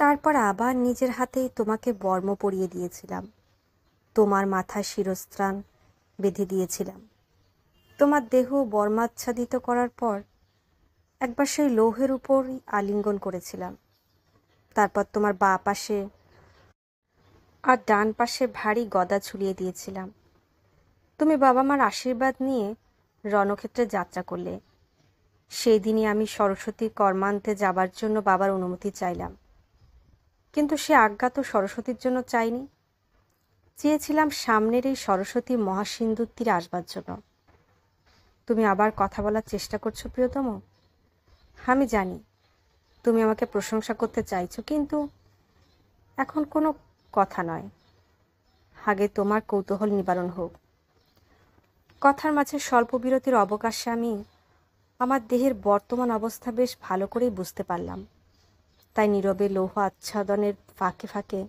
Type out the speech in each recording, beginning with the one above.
তারপর আবার নিজের হাতেই তোমাকে বর্ম পরিয়ে দিয়েছিলাম তোমার মাথা শিরস্ত্রাণ বেঁধে দিয়েছিলাম তোমার দেহ বর্মাচ্ছাদিত করার পর একবার সেই লৌহের উপরই আলিঙ্গন করেছিলাম তারপর তোমার বা পাশে আর ডান পাশে ভারী গদা ছুলিয়ে দিয়েছিলাম তুমি বাবা মার আশীর্বাদ নিয়ে রণক্ষেত্রে যাত্রা করলে সেই দিনই আমি সরস্বতী কর্মান্তে যাবার জন্য বাবার অনুমতি চাইলাম কিন্তু সে আজ্ঞা তো সরস্বতীর জন্য চাইনি চেয়েছিলাম সামনের এই সরস্বতী মহাসিন্ধুর তীরে আসবার জন্য তুমি আবার কথা বলার চেষ্টা করছো প্রিয়তম আমি জানি তুমি আমাকে প্রশংসা করতে চাইছো কিন্তু এখন কোনো কথা নয় আগে তোমার কৌতূহল নিবারণ হোক কথার মাঝে স্বল্প বিরতির অবকাশে আমি আমার দেহের বর্তমান অবস্থা বেশ ভালো করেই বুঝতে পারলাম তাই নীরবে লৌহ আচ্ছাদনের ফাঁকে ফাঁকে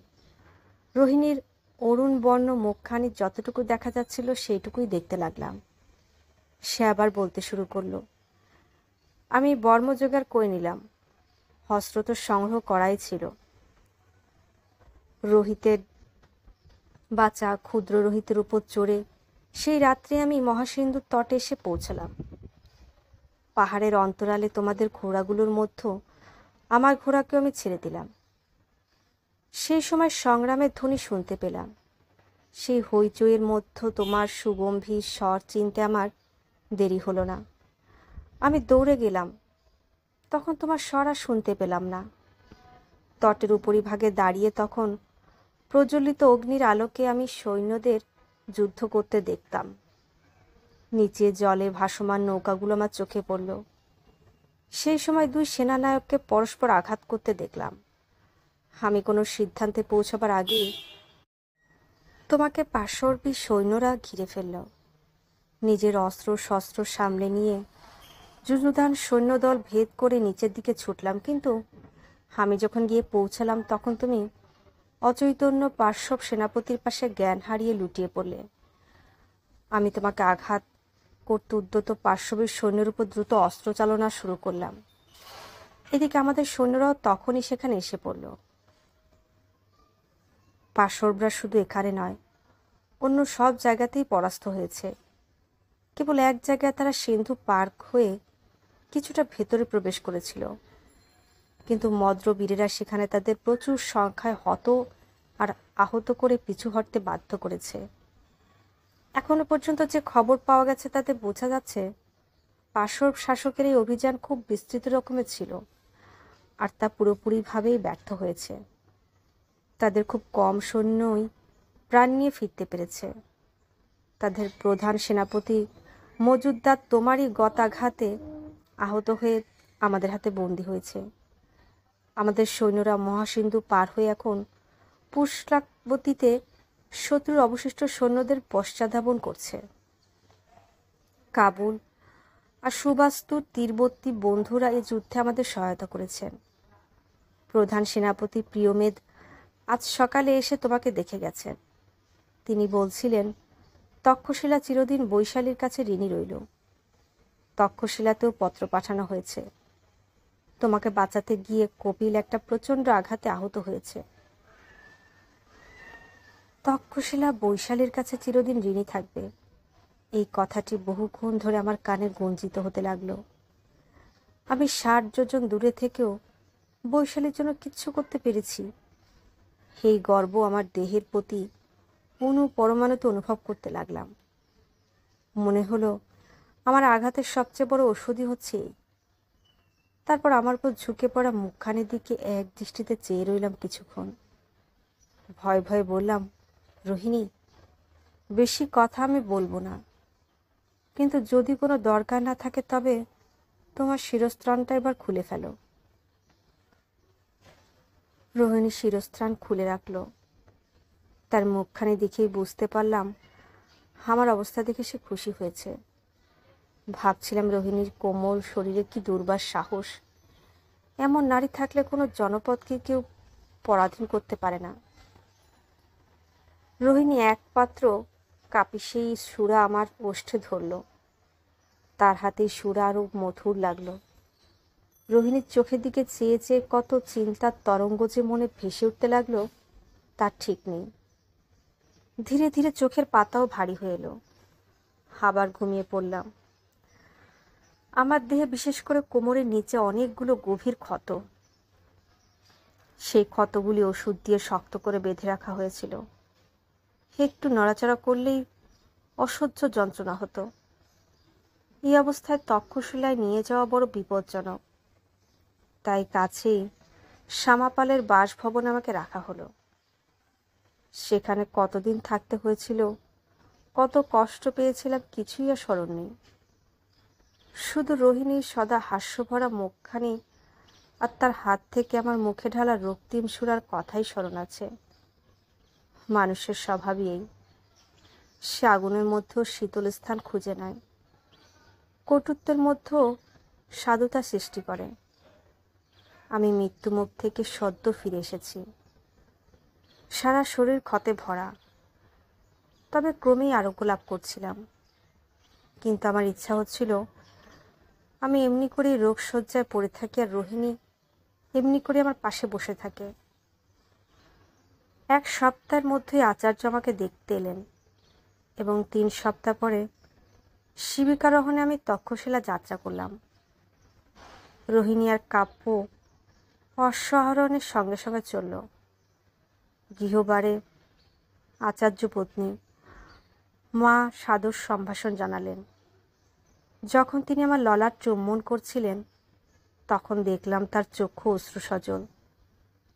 রোহিণীর অরুণ বর্ণ মুখখানি যতটুকু দেখা যাচ্ছিল সেইটুকুই দেখতে লাগলাম সে আবার বলতে শুরু করলো আমি বর্ম জোগাড় করে নিলাম হস্ত্র তো সংগ্রহ করাই ছিল রোহিতের বাচা ক্ষুদ্র রোহিতের উপর চড়ে সেই রাত্রে আমি মহাসিন্ধুর তটে এসে পৌঁছলাম পাহাড়ের অন্তরালে তোমাদের ঘোড়াগুলোর মধ্যে আমার ঘোড়াকে আমি ছেড়ে দিলাম সেই সময় সংগ্রামের ধ্বনি শুনতে পেলাম সেই হইচইয়ের মধ্য তোমার সুগম্ভীর স্বর চিনতে আমার দেরি হলো না আমি দৌড়ে গেলাম তখন তোমার স্বর আর শুনতে পেলাম না তটের উপরিভাগে দাঁড়িয়ে তখন প্রজ্বলিত অগ্নির আলোকে আমি সৈন্যদের যুদ্ধ করতে দেখতাম নিচে জলে ভাসমান নৌকাগুলো আমার চোখে পড়লো সেই সময় দুই সেনানায়ককে পরস্পর আঘাত করতে দেখলাম আমি কোনো সিদ্ধান্তে পৌঁছাবার আগেই তোমাকে পার্শ্বর্বি সৈন্যরা ঘিরে ফেলল নিজের অস্ত্র শস্ত্র সামলে নিয়ে যুযুধান সৈন্যদল ভেদ করে নিচের দিকে ছুটলাম কিন্তু আমি যখন গিয়ে পৌঁছালাম তখন তুমি অচৈতন্য পার্শ্বব সেনাপতির পাশে জ্ঞান হারিয়ে লুটিয়ে পড়লে আমি তোমাকে আঘাত করতে উদ্যত পার্শ্ববীর সৈন্যের উপর দ্রুত অস্ত্র চালনা শুরু করলাম এদিকে আমাদের সৈন্যরাও তখনই সেখানে এসে পড়ল পার্শ্বরা শুধু এখানে নয় অন্য সব জায়গাতেই পরাস্ত হয়েছে কেবল এক জায়গায় তারা সিন্ধু পার্ক হয়ে কিছুটা ভেতরে প্রবেশ করেছিল কিন্তু মদ্র বীরেরা সেখানে তাদের প্রচুর সংখ্যায় হত আর আহত করে পিছু হটতে বাধ্য করেছে এখনও পর্যন্ত যে খবর পাওয়া গেছে তাতে বোঝা যাচ্ছে পাশব শাসকের এই অভিযান খুব বিস্তৃত রকমের ছিল আর তা পুরোপুরিভাবেই ব্যর্থ হয়েছে তাদের খুব কম সৈন্যই প্রাণ নিয়ে ফিরতে পেরেছে তাদের প্রধান সেনাপতি মজুদ্দার তোমারই গতাঘাতে আহত হয়ে আমাদের হাতে বন্দী হয়েছে আমাদের সৈন্যরা মহাসিন্ধু পার হয়ে এখন পুষ্লাবতীতে শত্রুর অবশিষ্ট সৈন্যদের পশ্চাধাবন করছে কাবুল আর সুবাস্তুর তীরবর্তী বন্ধুরা এই যুদ্ধে আমাদের সহায়তা করেছেন প্রধান সেনাপতি প্রিয়মেদ আজ সকালে এসে তোমাকে দেখে গেছেন তিনি বলছিলেন তক্ষশিলা চিরদিন বৈশালীর কাছে ঋণী রইল তক্ষশিলাতেও পত্র পাঠানো হয়েছে তোমাকে বাঁচাতে গিয়ে কপিল একটা প্রচণ্ড আঘাতে আহত হয়েছে তক্ষশিলা বৈশালীর কাছে চিরদিন ঋণী থাকবে এই কথাটি বহুক্ষণ ধরে আমার কানে গঞ্জিত হতে লাগলো আমি ষাট যোজন দূরে থেকেও বৈশালীর জন্য কিচ্ছু করতে পেরেছি সেই গর্ব আমার দেহের প্রতি অনু পরমাণুতে অনুভব করতে লাগলাম মনে হলো আমার আঘাতের সবচেয়ে বড় ওষুধই হচ্ছে এই তারপর আমার উপর ঝুঁকে পড়া মুখখানের দিকে এক দৃষ্টিতে চেয়ে রইলাম কিছুক্ষণ ভয় ভয়ে বললাম রোহিণী বেশি কথা আমি বলবো না কিন্তু যদি কোনো দরকার না থাকে তবে তোমার শিরস্ত্রাণটা এবার খুলে ফেলো রোহিণী শিরস্ত্রাণ খুলে রাখল তার মুখখানি দেখেই বুঝতে পারলাম আমার অবস্থা দেখে সে খুশি হয়েছে ভাবছিলাম রোহিণীর কোমল শরীরে কি দুর্বার সাহস এমন নারী থাকলে কোনো জনপদকে কেউ পরাধীন করতে পারে না রোহিণী একমাত্র সেই সুরা আমার পোষ্ঠে ধরল তার হাতে সুরা আরও মধুর লাগল রোহিণীর চোখের দিকে চেয়ে চেয়ে কত চিন্তার তরঙ্গ যে মনে ভেসে উঠতে লাগলো তার ঠিক নেই ধীরে ধীরে চোখের পাতাও ভারী হয়ে এলো আবার ঘুমিয়ে পড়লাম আমার দেহে বিশেষ করে কোমরের নিচে অনেকগুলো গভীর ক্ষত সেই ক্ষতগুলি ওষুধ দিয়ে শক্ত করে বেঁধে রাখা হয়েছিল একটু নড়াচড়া করলেই অসহ্য যন্ত্রণা হতো এই অবস্থায় তক্ষশিলায় নিয়ে যাওয়া বড় বিপজ্জনক তাই কাছেই শ্যামাপালের বাসভবন আমাকে রাখা হলো সেখানে কতদিন থাকতে হয়েছিল কত কষ্ট পেয়েছিলাম কিছুই আর স্মরণ নেই শুধু রোহিণীর সদা হাস্যভরা মুখখানি আর তার হাত থেকে আমার মুখে ঢালা রক্তিম সুরার কথাই স্মরণ আছে মানুষের স্বভাবই এই সে আগুনের মধ্যেও শীতল স্থান খুঁজে নেয় কটুত্বের মধ্যেও সাধুতা সৃষ্টি করে আমি মৃত্যুমুখ থেকে সদ্য ফিরে এসেছি সারা শরীর ক্ষতে ভরা তবে ক্রমেই আরোগ্য লাভ করছিলাম কিন্তু আমার ইচ্ছা হচ্ছিল আমি এমনি করেই রোগ শয্যায় পড়ে থাকি আর রোহিণী এমনি করে আমার পাশে বসে থাকে এক সপ্তাহের মধ্যে আচার্য আমাকে দেখতে এলেন এবং তিন সপ্তাহ পরে শিবিকারোহণে আমি তক্ষশিলা যাত্রা করলাম রোহিণী আর কাব্য অসহরণের সঙ্গে সঙ্গে চলল গৃহবারে আচার্য পত্নী মা সাদর সম্ভাষণ জানালেন যখন তিনি আমার ললার চুম্বন করছিলেন তখন দেখলাম তার চক্ষু অশ্রুসজল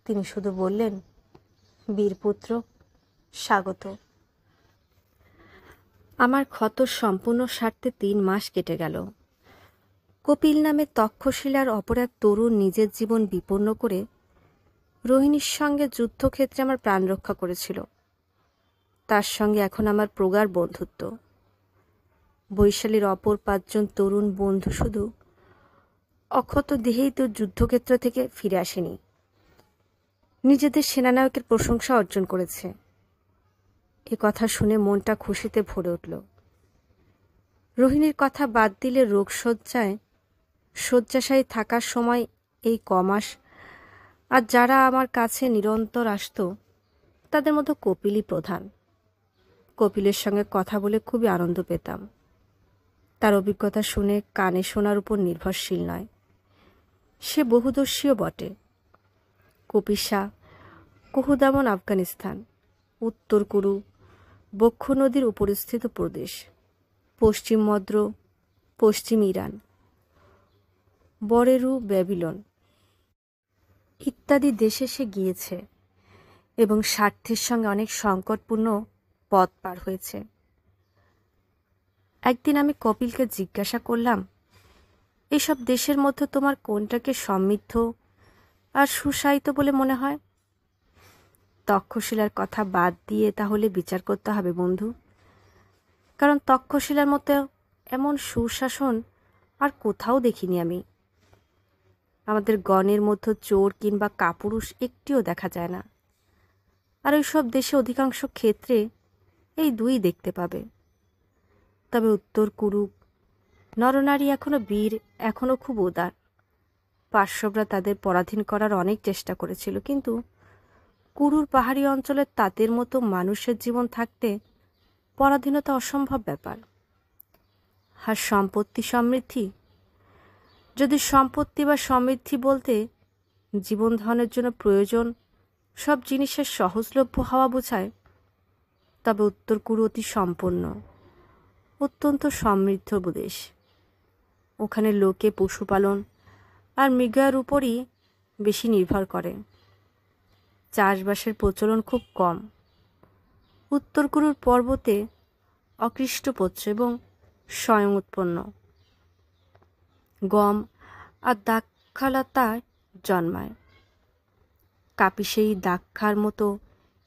তিনি শুধু বললেন বীরপুত্র স্বাগত আমার ক্ষত সম্পূর্ণ স্বার্থে তিন মাস কেটে গেল কপিল নামে তক্ষশিলার অপর এক তরুণ নিজের জীবন বিপন্ন করে রোহিণীর সঙ্গে যুদ্ধক্ষেত্রে আমার প্রাণ রক্ষা করেছিল তার সঙ্গে এখন আমার প্রগাঢ় বন্ধুত্ব বৈশালীর অপর পাঁচজন তরুণ বন্ধু শুধু অক্ষত দেহেই তো যুদ্ধক্ষেত্র থেকে ফিরে আসেনি নিজেদের সেনানায়কের প্রশংসা অর্জন করেছে এ কথা শুনে মনটা খুশিতে ভরে উঠল রোহিণীর কথা বাদ দিলে রোগশয্যায় শয্যাশায়ী থাকার সময় এই কমাস আর যারা আমার কাছে নিরন্তর আসত তাদের মতো কপিলই প্রধান কপিলের সঙ্গে কথা বলে খুবই আনন্দ পেতাম তার অভিজ্ঞতা শুনে কানে শোনার উপর নির্ভরশীল নয় সে বহুদর্শীও বটে কপিসা কুহুদামন আফগানিস্তান উত্তর কুরু বক্ষ নদীর উপরস্থিত প্রদেশ পশ্চিম মদ্র পশ্চিম ইরান বরেরু ব্যাবিলন ইত্যাদি দেশে সে গিয়েছে এবং স্বার্থের সঙ্গে অনেক সংকটপূর্ণ পথ পার হয়েছে একদিন আমি কপিলকে জিজ্ঞাসা করলাম এসব দেশের মধ্যে তোমার কোনটাকে সমৃদ্ধ আর সুসাহিত বলে মনে হয় তক্ষশিলার কথা বাদ দিয়ে তাহলে বিচার করতে হবে বন্ধু কারণ তক্ষশিলার মতো এমন সুশাসন আর কোথাও দেখিনি আমি আমাদের গণের মধ্যে চোর কিংবা কাপুরুষ একটিও দেখা যায় না আর ওই সব দেশে অধিকাংশ ক্ষেত্রে এই দুই দেখতে পাবে তবে উত্তর কুরুক নরনারী এখনও বীর এখনও খুব উদার পার্শ্বরা তাদের পরাধীন করার অনেক চেষ্টা করেছিল কিন্তু কুরুর পাহাড়ি অঞ্চলে তাদের মতো মানুষের জীবন থাকতে পরাধীনতা অসম্ভব ব্যাপার আর সম্পত্তি সমৃদ্ধি যদি সম্পত্তি বা সমৃদ্ধি বলতে জীবন ধারণের জন্য প্রয়োজন সব জিনিসের সহজলভ্য হওয়া বোঝায় তবে উত্তর কুরু অতি সম্পন্ন অত্যন্ত সমৃদ্ধ দেশ ওখানে লোকে পশুপালন আর মৃগার উপরই বেশি নির্ভর করে চাষবাসের প্রচলন খুব কম উত্তর কুরুর পর্বতে অকৃষ্টপোচ্য এবং স্বয়ং উৎপন্ন গম আর দাক্ষালতায় জন্মায় কাপিসেই দাক্ষার মতো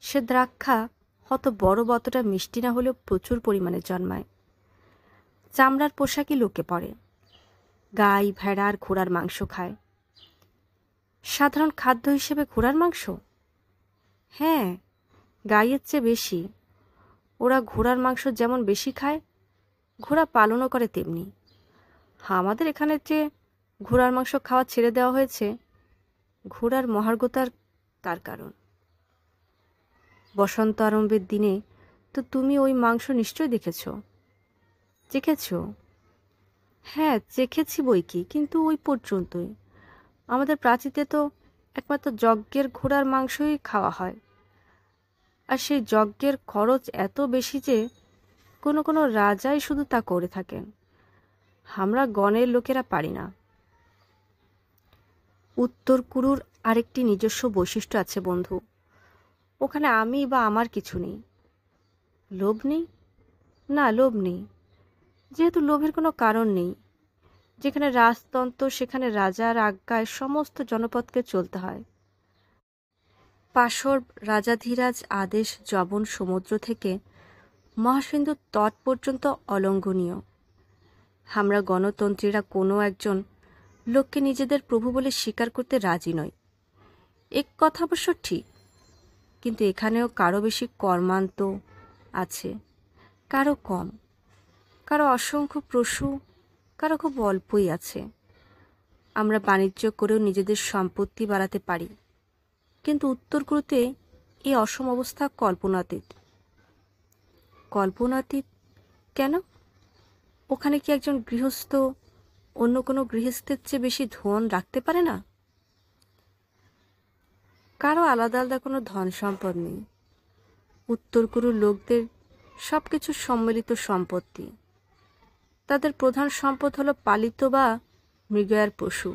সে দ্রাক্ষা হত বড় বতটা মিষ্টি না হলেও প্রচুর পরিমাণে জন্মায় চামড়ার পোশাকই লোকে পরে গাই ভেড়ার ঘোড়ার মাংস খায় সাধারণ খাদ্য হিসেবে ঘোড়ার মাংস হ্যাঁ গাইয়ের চেয়ে বেশি ওরা ঘোড়ার মাংস যেমন বেশি খায় ঘোড়া পালনও করে তেমনি হ্যাঁ, আমাদের এখানে যে ঘোড়ার মাংস খাওয়া ছেড়ে দেওয়া হয়েছে ঘোড়ার মহার্গতার তার কারণ বসন্ত আরম্ভের দিনে তো তুমি ওই মাংস নিশ্চয় দেখেছ চেখেছ হ্যাঁ চেখেছি বই কি কিন্তু ওই পর্যন্তই আমাদের প্রাচীতে তো একমাত্র যজ্ঞের ঘোড়ার মাংসই খাওয়া হয় আর সেই যজ্ঞের খরচ এত বেশি যে কোনো কোনো রাজাই শুধু তা করে থাকেন আমরা গণের লোকেরা পারি না উত্তর কুরুর আরেকটি নিজস্ব বৈশিষ্ট্য আছে বন্ধু ওখানে আমি বা আমার কিছু নেই লোভ নেই না লোভ নেই যেহেতু লোভের কোনো কারণ নেই যেখানে রাজতন্ত্র সেখানে রাজার আজ্ঞায় সমস্ত জনপদকে চলতে হয় পাশর রাজাধিরাজ আদেশ জবন সমুদ্র থেকে মহাসিন্ধু তট পর্যন্ত অলঙ্ঘনীয় আমরা গণতন্ত্রীরা কোনো একজন লোককে নিজেদের প্রভু বলে স্বীকার করতে রাজি নয় এক কথা অবশ্য ঠিক কিন্তু এখানেও কারো বেশি কর্মান্ত আছে কারো কম কারো অসংখ্য পশু কারো খুব অল্পই আছে আমরা বাণিজ্য করেও নিজেদের সম্পত্তি বাড়াতে পারি কিন্তু উত্তর কুরুতে এই অসম অবস্থা কল্পনাতীত কল্পনাতীত কেন ওখানে কি একজন গৃহস্থ অন্য কোনো গৃহস্থের চেয়ে বেশি ধন রাখতে পারে না কারো আলাদা আলাদা কোনো ধন সম্পদ নেই উত্তর কুরুর লোকদের সব কিছু সম্মিলিত সম্পত্তি তাদের প্রধান সম্পদ হলো পালিত বা মৃগয়ার পশু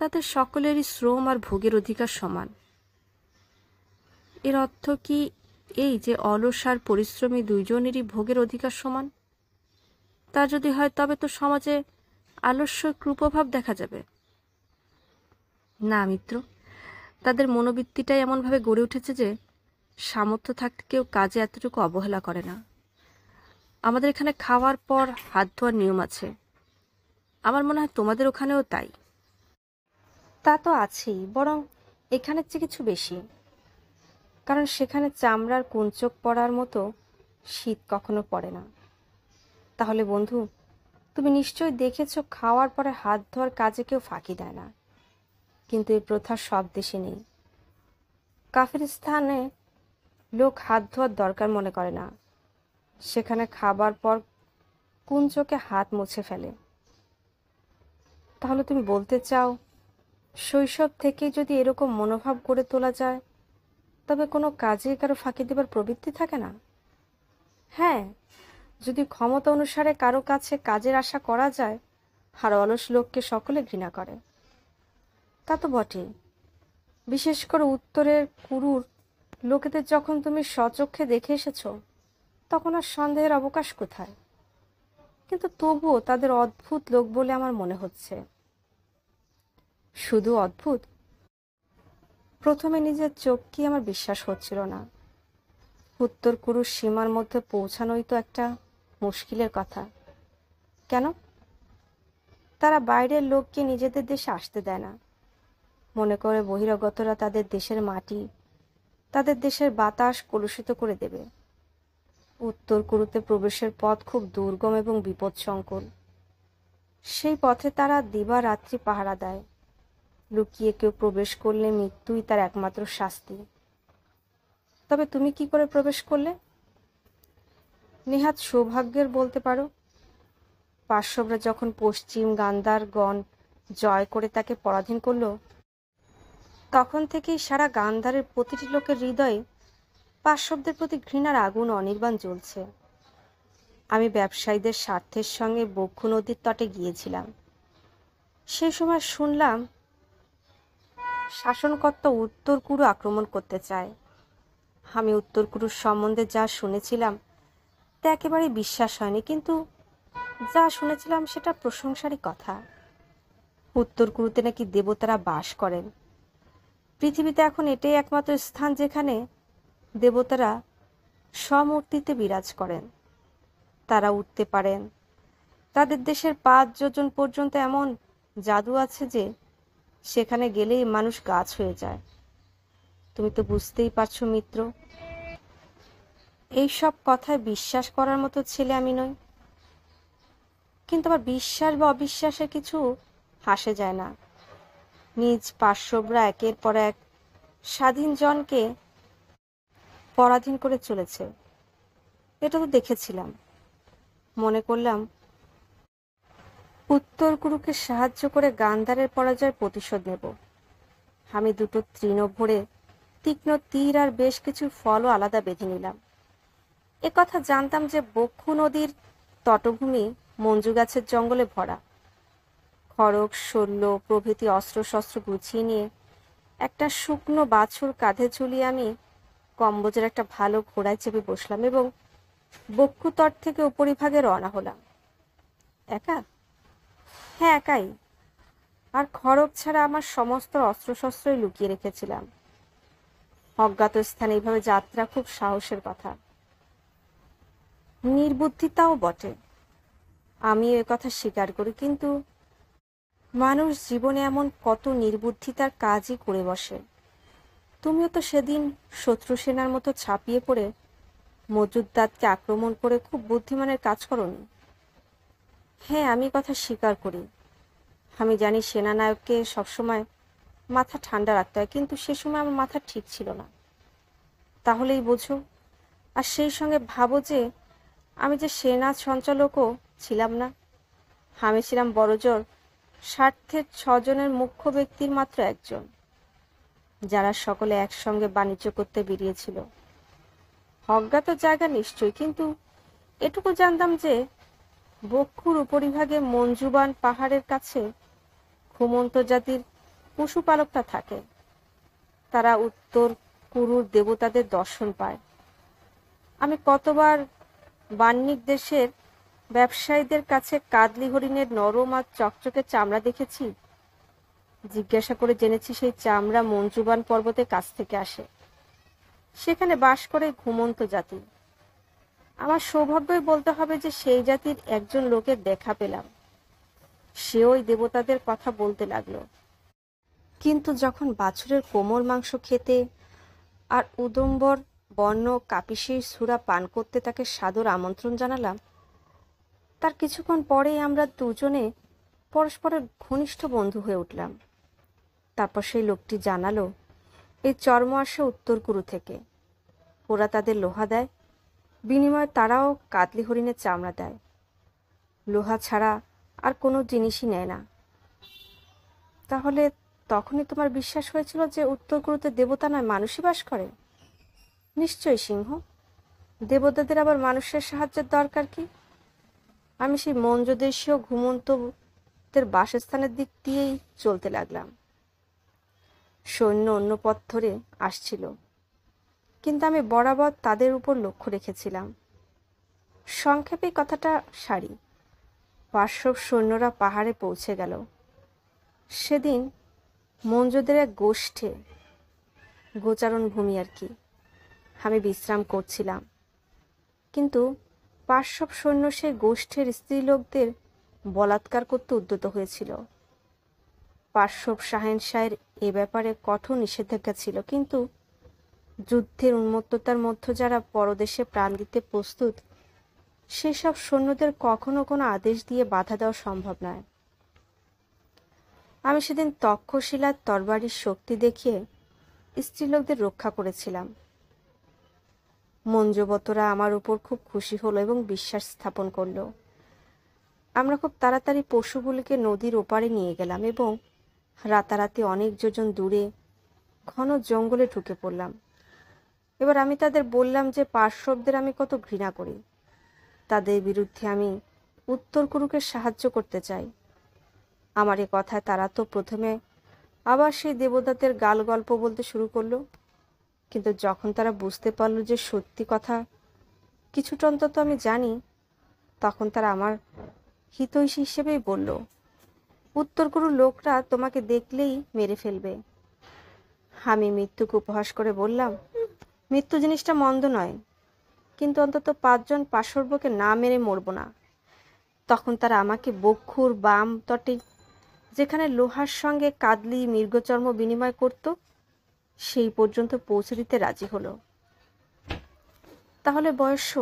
তাদের সকলেরই শ্রম আর ভোগের অধিকার সমান এর অর্থ কি এই যে অলস আর পরিশ্রমী দুইজনেরই ভোগের অধিকার সমান তা যদি হয় তবে তো সমাজে আলস্য কুপ্রভাব দেখা যাবে না মিত্র তাদের মনোবৃত্তিটাই এমনভাবে গড়ে উঠেছে যে সামর্থ্য থাকতে কেউ কাজে এতটুকু অবহেলা করে না আমাদের এখানে খাওয়ার পর হাত ধোয়ার নিয়ম আছে আমার মনে হয় তোমাদের ওখানেও তাই তা তো আছেই বরং এখানের চেয়ে কিছু বেশি কারণ সেখানে চামড়ার কুঞ্চক পড়ার মতো শীত কখনো পড়ে না তাহলে বন্ধু তুমি নিশ্চয়ই দেখেছো খাওয়ার পরে হাত ধোয়ার কাজে কেউ ফাঁকি দেয় না কিন্তু এই প্রথা সব দেশে নেই কাফের স্থানে লোক হাত ধোয়ার দরকার মনে করে না সেখানে খাবার পর কোন চোখে হাত মুছে ফেলে তাহলে তুমি বলতে চাও শৈশব থেকে যদি এরকম মনোভাব গড়ে তোলা যায় তবে কোনো কাজে কারো ফাঁকি দেবার প্রবৃত্তি থাকে না হ্যাঁ যদি ক্ষমতা অনুসারে কারো কাছে কাজের আশা করা যায় আর অলস লোককে সকলে ঘৃণা করে তা তো বটেই বিশেষ করে উত্তরের কুরুর লোকেদের যখন তুমি সচক্ষে দেখে এসেছো তখন আর সন্দেহের অবকাশ কোথায় কিন্তু তবুও তাদের অদ্ভুত লোক বলে আমার মনে হচ্ছে শুধু অদ্ভুত প্রথমে নিজের চোখকে আমার বিশ্বাস হচ্ছিল না উত্তর কুরুর সীমার মধ্যে পৌঁছানোই তো একটা মুশকিলের কথা কেন তারা বাইরের লোককে নিজেদের দেশে আসতে দেয় না মনে করে বহিরাগতরা তাদের দেশের মাটি তাদের দেশের বাতাস কলুষিত করে দেবে উত্তর কুরুতে প্রবেশের পথ খুব দুর্গম এবং বিপদসংকুল সেই পথে তারা দিবা রাত্রি পাহারা দেয় লুকিয়ে কেউ প্রবেশ করলে মৃত্যুই তার একমাত্র শাস্তি তবে তুমি কি করে প্রবেশ করলে নেহাত সৌভাগ্যের বলতে পারো পার্শ্ববরা যখন পশ্চিম গান্ধারগণ জয় করে তাকে পরাধীন করল তখন থেকেই সারা গান্ধারের প্রতিটি লোকের হৃদয়ে পাশশব্দের প্রতি ঘৃণার আগুন অনির্বাণ জ্বলছে আমি ব্যবসায়ীদের স্বার্থের সঙ্গে বক্ষ নদীর তটে গিয়েছিলাম সে সময় শুনলাম শাসনকর্তা উত্তর কুরু আক্রমণ করতে চায় আমি উত্তর কুরুর সম্বন্ধে যা শুনেছিলাম তা একেবারে বিশ্বাস হয়নি কিন্তু যা শুনেছিলাম সেটা প্রশংসারই কথা উত্তর কুরুতে নাকি দেবতারা বাস করেন পৃথিবীতে এখন এটাই একমাত্র স্থান যেখানে দেবতারা স্বমূর্তিতে বিরাজ করেন তারা উঠতে পারেন তাদের দেশের পাঁচ যোজন পর্যন্ত এমন জাদু আছে যে সেখানে গেলেই মানুষ গাছ হয়ে যায় তুমি তো বুঝতেই পারছো মিত্র এই সব কথায় বিশ্বাস করার মতো ছেলে আমি নই কিন্তু আমার বিশ্বাস বা অবিশ্বাসে কিছু হাসে যায় না নিজ পার্শ্ববরা একের পর এক স্বাধীন জনকে পরাধীন করে চলেছে এটা তো দেখেছিলাম মনে করলাম উত্তর গুরুকে সাহায্য করে গান্ধারের পরাজয়ের প্রতিশোধ নেব আমি দুটো তৃণ ভরে তীক্ষ্ণ তীর আর বেশ কিছু ফলও আলাদা বেঁধে নিলাম কথা জানতাম যে বক্ষু নদীর তটভূমি মঞ্জু গাছের জঙ্গলে ভরা খড়গ শল্য প্রভৃতি অস্ত্র শস্ত্র গুছিয়ে নিয়ে একটা শুকনো বাছুর কাঁধে ঝুলিয়ে আমি কম্বোজের একটা ভালো ঘোড়ায় চেপে বসলাম এবং বক্ষুতট থেকে উপরিভাগে রওনা হলাম একা হ্যাঁ একাই আর খড়ক ছাড়া আমার সমস্ত অস্ত্রশস্ত্রই লুকিয়ে রেখেছিলাম অজ্ঞাত স্থানে এইভাবে যাত্রা খুব সাহসের কথা নির্বুদ্ধিতাও বটে আমি এ কথা স্বীকার করি কিন্তু মানুষ জীবনে এমন কত নির্বুদ্ধিতার কাজই করে বসে তুমিও তো সেদিন শত্রু সেনার মতো ছাপিয়ে পড়ে মজুদ্দাদকে আক্রমণ করে খুব বুদ্ধিমানের কাজ করনি হ্যাঁ আমি কথা স্বীকার করি আমি জানি সেনানায়ককে সবসময় মাথা ঠান্ডা রাখতে হয় কিন্তু সে সময় আমার মাথা ঠিক ছিল না তাহলেই বোঝো আর সেই সঙ্গে ভাবো যে আমি যে সেনা সঞ্চালকও ছিলাম না আমি ছিলাম বড়জোর স্বার্থের ছজনের মুখ্য ব্যক্তির মাত্র একজন যারা সকলে একসঙ্গে বাণিজ্য করতে বেরিয়েছিল অজ্ঞাত জায়গা নিশ্চয় কিন্তু এটুকু জানতাম যে বক্ষুর উপরিভাগে মঞ্জুবান পাহাড়ের কাছে ঘুমন্ত জাতির পশুপালকটা থাকে তারা উত্তর কুরুর দেবতাদের দর্শন পায় আমি কতবার বান্নিক দেশের ব্যবসায়ীদের কাছে কাদলি হরিণের নরম আর চকচকে চামড়া দেখেছি জিজ্ঞাসা করে জেনেছি সেই চামড়া মঞ্জুবান পর্বতের কাছ থেকে আসে সেখানে বাস করে ঘুমন্ত জাতি আমার সৌভাগ্যই বলতে হবে যে সেই জাতির একজন লোকের দেখা পেলাম সে ওই দেবতাদের কথা বলতে লাগলো কিন্তু যখন বাছুরের কোমর মাংস খেতে আর উদম্বর বর্ণ কাপিসির সুরা পান করতে তাকে সাদর আমন্ত্রণ জানালাম তার কিছুক্ষণ পরেই আমরা দুজনে পরস্পরের ঘনিষ্ঠ বন্ধু হয়ে উঠলাম তারপর সেই লোকটি জানালো এই চর্ম আসে উত্তর কুরু থেকে ওরা তাদের লোহা দেয় বিনিময়ে তারাও কাতলি হরিণের চামড়া দেয় লোহা ছাড়া আর কোনো জিনিসই নেয় না তাহলে তখনই তোমার বিশ্বাস হয়েছিল যে উত্তর কুরুতে দেবতা নয় মানুষই বাস করে নিশ্চয়ই সিংহ দেবতাদের আবার মানুষের সাহায্যের দরকার কি আমি সেই মঞ্জদেশীয় ঘুমন্তদের বাসস্থানের দিক দিয়েই চলতে লাগলাম সৈন্য অন্য পথ ধরে আসছিল কিন্তু আমি বরাবর তাদের উপর লক্ষ্য রেখেছিলাম সংক্ষেপে কথাটা সারি পার্শ্ব সৈন্যরা পাহাড়ে পৌঁছে গেল সেদিন মঞ্জুদের এক গোষ্ঠে গোচারণ ভূমি আর কি আমি বিশ্রাম করছিলাম কিন্তু পার্শ্ব সৈন্য সেই গোষ্ঠের স্ত্রীলোকদের বলাৎকার করতে উদ্যত হয়েছিল পার্শ্বব শাহের এ ব্যাপারে কঠোর নিষেধাজ্ঞা ছিল কিন্তু যুদ্ধের উন্মত্ততার মধ্যে যারা পরদেশে প্রাণ দিতে প্রস্তুত সেসব সৈন্যদের কখনো কোনো আদেশ দিয়ে বাধা দেওয়া সম্ভব নয় আমি সেদিন তক্ষশিলার তরবারির শক্তি দেখিয়ে স্ত্রীলোকদের রক্ষা করেছিলাম মঞ্জবতরা আমার উপর খুব খুশি হলো এবং বিশ্বাস স্থাপন করলো আমরা খুব তাড়াতাড়ি পশুগুলিকে নদীর ওপারে নিয়ে গেলাম এবং রাতারাতি অনেক যোজন দূরে ঘন জঙ্গলে ঢুকে পড়লাম এবার আমি তাদের বললাম যে পার্শ্ববদের আমি কত ঘৃণা করি তাদের বিরুদ্ধে আমি উত্তর কুরুকে সাহায্য করতে চাই আমার এ কথায় তারা তো প্রথমে আবার সেই দেবতাদের গাল গল্প বলতে শুরু করলো কিন্তু যখন তারা বুঝতে পারলো যে সত্যি কথা কিছুটা অন্তত আমি জানি তখন তারা আমার হিতৈষী হিসেবেই বলল উত্তর গুরু লোকরা তোমাকে দেখলেই মেরে ফেলবে আমি মৃত্যুকে উপহাস করে বললাম মৃত্যু জিনিসটা মন্দ নয় কিন্তু অন্তত পাঁচজন পাশর্বকে না মেরে মরব না তখন তারা আমাকে বক্ষুর বাম তটে যেখানে লোহার সঙ্গে কাদলি মৃগচর্ম বিনিময় করত সেই পর্যন্ত পৌঁছে দিতে রাজি হলো তাহলে বয়স্য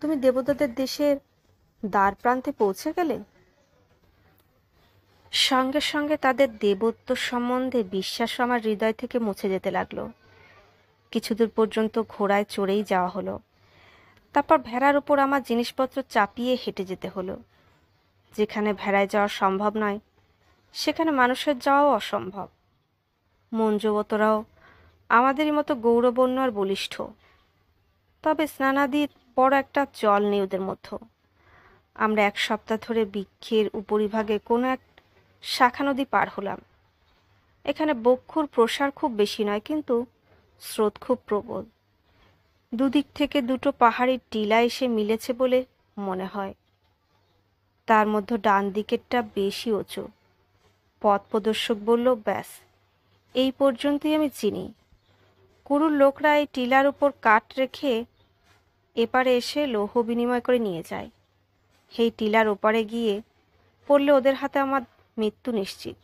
তুমি দেবতাদের দেশের দ্বার প্রান্তে পৌঁছে গেলে সঙ্গে সঙ্গে তাদের দেবত্ব সম্বন্ধে বিশ্বাস আমার হৃদয় থেকে মুছে যেতে লাগলো কিছুদূর পর্যন্ত ঘোড়ায় চড়েই যাওয়া হলো তারপর ভেড়ার উপর আমার জিনিসপত্র চাপিয়ে হেঁটে যেতে হলো যেখানে ভেড়ায় যাওয়া সম্ভব নয় সেখানে মানুষের যাওয়াও অসম্ভব মঞ্জবতরাও আমাদেরই মতো গৌরবন্য আর বলিষ্ঠ তবে স্নানাদি বড় একটা জল নেই ওদের মধ্যে আমরা এক সপ্তাহ ধরে বৃক্ষের উপরিভাগে কোনো এক শাখা নদী পার হলাম এখানে বক্ষুর প্রসার খুব বেশি নয় কিন্তু স্রোত খুব প্রবল দুদিক থেকে দুটো পাহাড়ের টিলা এসে মিলেছে বলে মনে হয় তার মধ্যে ডান দিকেরটা বেশি উঁচু পথ প্রদর্শক বলল ব্যাস এই পর্যন্তই আমি চিনি কুরুর লোকরা এই টিলার উপর কাঠ রেখে এপারে এসে লৌহ বিনিময় করে নিয়ে যায় সেই টিলার ওপারে গিয়ে পড়লে ওদের হাতে আমার মৃত্যু নিশ্চিত